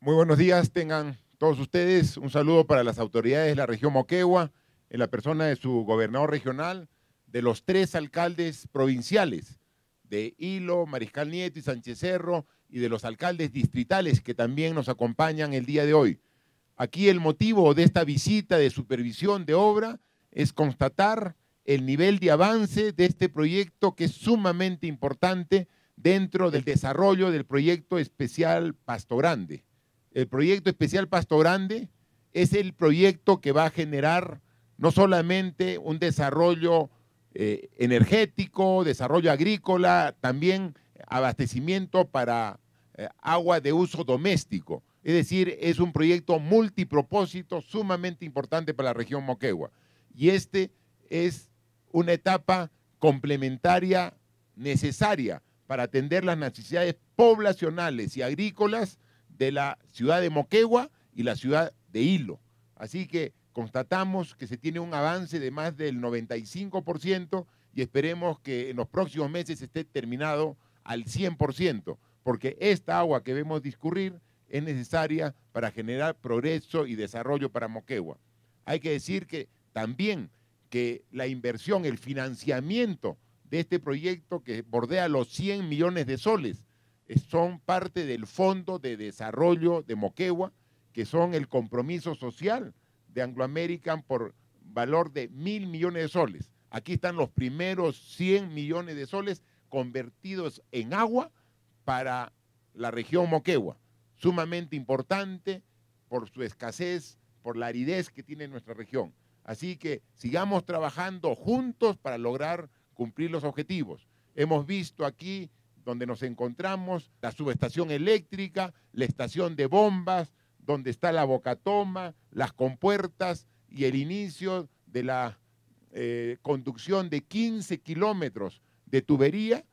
Muy buenos días, tengan todos ustedes un saludo para las autoridades de la región Moquegua, en la persona de su gobernador regional, de los tres alcaldes provinciales, de Hilo, Mariscal Nieto y Sánchez Cerro, y de los alcaldes distritales que también nos acompañan el día de hoy. Aquí el motivo de esta visita de supervisión de obra es constatar el nivel de avance de este proyecto que es sumamente importante dentro del desarrollo del proyecto especial Pasto Grande el proyecto especial Pasto Grande es el proyecto que va a generar no solamente un desarrollo eh, energético, desarrollo agrícola, también abastecimiento para eh, agua de uso doméstico. Es decir, es un proyecto multipropósito sumamente importante para la región Moquegua. Y este es una etapa complementaria necesaria para atender las necesidades poblacionales y agrícolas de la ciudad de Moquegua y la ciudad de Hilo. Así que constatamos que se tiene un avance de más del 95% y esperemos que en los próximos meses esté terminado al 100%, porque esta agua que vemos discurrir es necesaria para generar progreso y desarrollo para Moquegua. Hay que decir que también que la inversión, el financiamiento de este proyecto que bordea los 100 millones de soles, son parte del Fondo de Desarrollo de Moquegua, que son el compromiso social de Anglo American por valor de mil millones de soles. Aquí están los primeros 100 millones de soles convertidos en agua para la región Moquegua, sumamente importante por su escasez, por la aridez que tiene nuestra región. Así que sigamos trabajando juntos para lograr cumplir los objetivos. Hemos visto aquí donde nos encontramos, la subestación eléctrica, la estación de bombas, donde está la bocatoma, las compuertas y el inicio de la eh, conducción de 15 kilómetros de tubería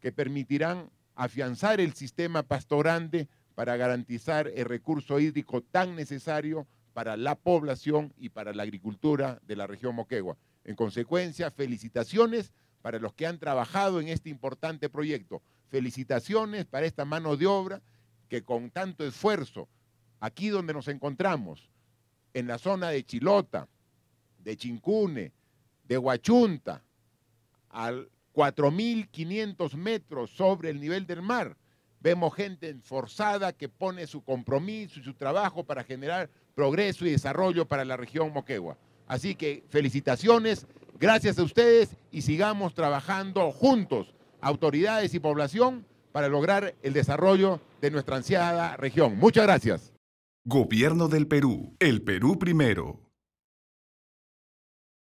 que permitirán afianzar el sistema pastorante para garantizar el recurso hídrico tan necesario para la población y para la agricultura de la región Moquegua. En consecuencia, felicitaciones para los que han trabajado en este importante proyecto. Felicitaciones para esta mano de obra que con tanto esfuerzo, aquí donde nos encontramos, en la zona de Chilota, de Chincune, de Huachunta, a 4.500 metros sobre el nivel del mar, vemos gente esforzada que pone su compromiso y su trabajo para generar progreso y desarrollo para la región Moquegua. Así que felicitaciones Gracias a ustedes y sigamos trabajando juntos, autoridades y población, para lograr el desarrollo de nuestra ansiada región. Muchas gracias. Gobierno del Perú. El Perú primero.